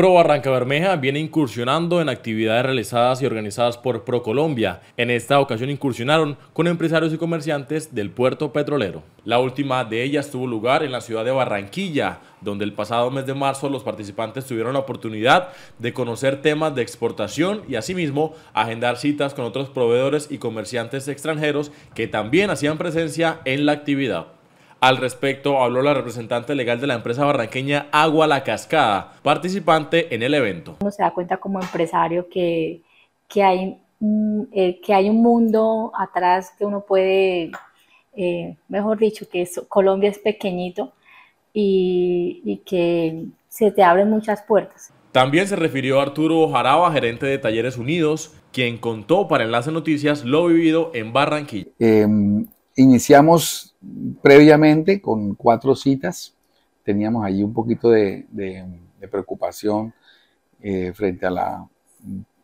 Pro Barranca Bermeja viene incursionando en actividades realizadas y organizadas por ProColombia. En esta ocasión incursionaron con empresarios y comerciantes del puerto petrolero. La última de ellas tuvo lugar en la ciudad de Barranquilla, donde el pasado mes de marzo los participantes tuvieron la oportunidad de conocer temas de exportación y asimismo agendar citas con otros proveedores y comerciantes extranjeros que también hacían presencia en la actividad. Al respecto habló la representante legal de la empresa barranqueña Agua La Cascada, participante en el evento. Uno se da cuenta como empresario que, que, hay, mm, eh, que hay un mundo atrás que uno puede, eh, mejor dicho, que Colombia es pequeñito y, que se te abren muchas puertas. También se refirió Arturo Jaraba, gerente de Talleres Unidos, quien contó para Enlace Noticias lo vivido en Barranquilla. Em, iniciamos previamente con cuatro citas teníamos allí un poquito de, preocupación eh, frente a la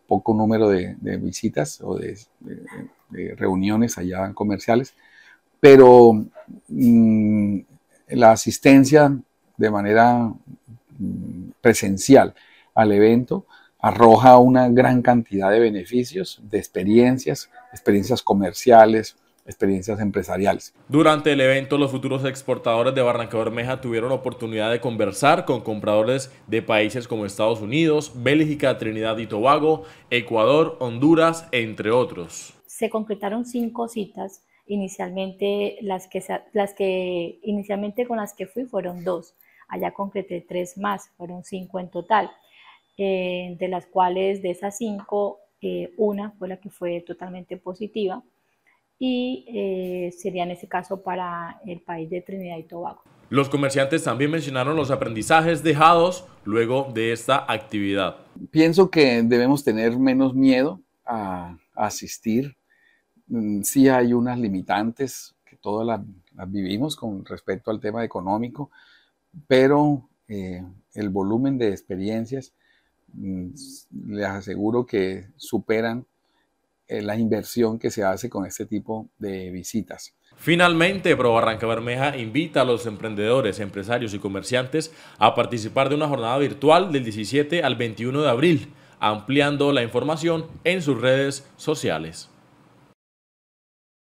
poco número de, visitas o de, reuniones allá comerciales, pero mm, la asistencia de manera mm, presencial al evento arroja una gran cantidad de beneficios, de experiencias, experiencias comerciales, experiencias empresariales. Durante el evento, los futuros exportadores de Barranca Bermeja tuvieron la oportunidad de conversar con compradores de países como Estados Unidos, Bélgica, Trinidad y Tobago, Ecuador, Honduras, entre otros. Se concretaron cinco citas. Inicialmente, las que, las que inicialmente con las que fui fueron dos. Allá concreté tres más, fueron cinco en total, eh, de las cuales de esas cinco, eh, una fue la que fue totalmente positiva, y eh, sería en ese caso para el país de Trinidad y Tobago. Los comerciantes también mencionaron los aprendizajes dejados luego de esta actividad. Pienso que debemos tener menos miedo a, asistir. Mm, sí hay unas limitantes que todas las, vivimos con respecto al tema económico, pero eh, el volumen de experiencias mm, les aseguro que superan eh, la inversión que se hace con este tipo de visitas. Finalmente, Pro Barranca Bermeja invita a los emprendedores, empresarios y comerciantes a participar de una jornada virtual del 17 al 21 de abril, ampliando la información en sus redes sociales.